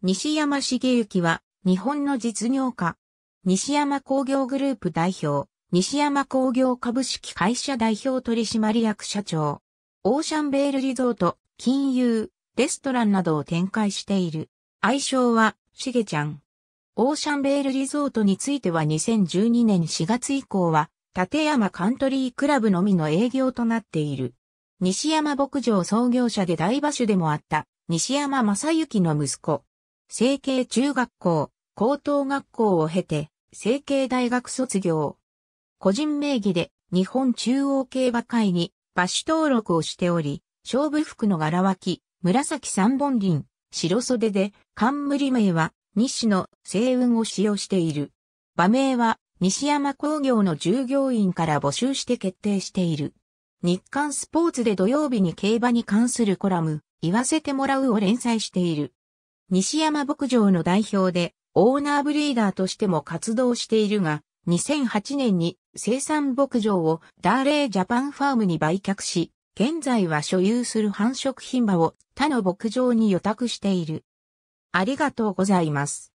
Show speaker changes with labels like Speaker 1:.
Speaker 1: 西山茂之は、日本の実業家。西山工業グループ代表、西山工業株式会社代表取締役社長。オーシャンベールリゾート、金融、レストランなどを展開している。愛称は、しげちゃん。オーシャンベールリゾートについては2012年4月以降は、立山カントリークラブのみの営業となっている。西山牧場創業者で大馬主でもあった、西山正幸の息子、成形中学校、高等学校を経て、成形大学卒業。個人名義で日本中央競馬会に馬主登録をしており、勝負服の柄脇、紫三本輪、白袖で、冠名は西の星雲を使用している。馬名は西山工業の従業員から募集して決定している。日刊スポーツで土曜日に競馬に関するコラム、言わせてもらうを連載している。西山牧場の代表で、オーナーブリーダーとしても活動しているが、2008年に生産牧場をダーレージャパンファームに売却し、現在は所有する繁殖牝馬を他の牧場に予託している。あり
Speaker 2: がとうございます。